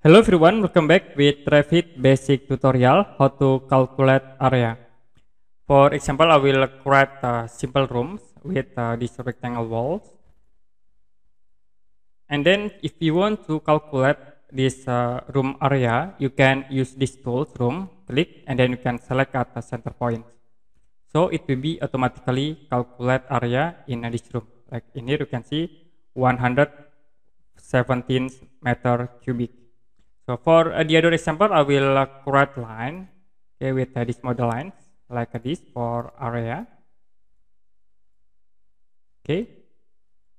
Hello everyone, welcome back with Revit basic tutorial how to calculate area. For example, I will create a simple rooms with uh, this rectangle walls. And then if you want to calculate this uh, room area, you can use this tool, room, click, and then you can select at the center point. So it will be automatically calculate area in this room. Like in here you can see 117 meter cubic. So for uh, the other example, I will uh, create line okay, with uh, this model lines like uh, this for area. Okay.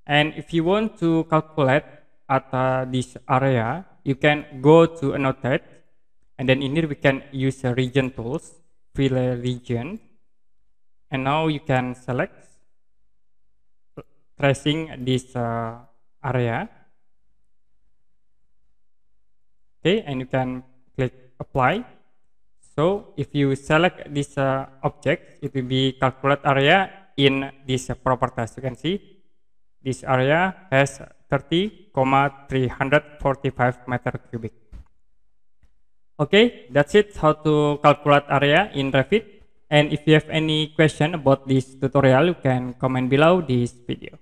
And if you want to calculate at uh, this area, you can go to annotate and then in here we can use uh, region tools, fill a uh, region. And now you can select uh, tracing this uh, area okay and you can click apply so if you select this uh, object it will be calculate area in this uh, properties you can see this area has 30,345 meter cubic okay that's it how to calculate area in Revit and if you have any question about this tutorial you can comment below this video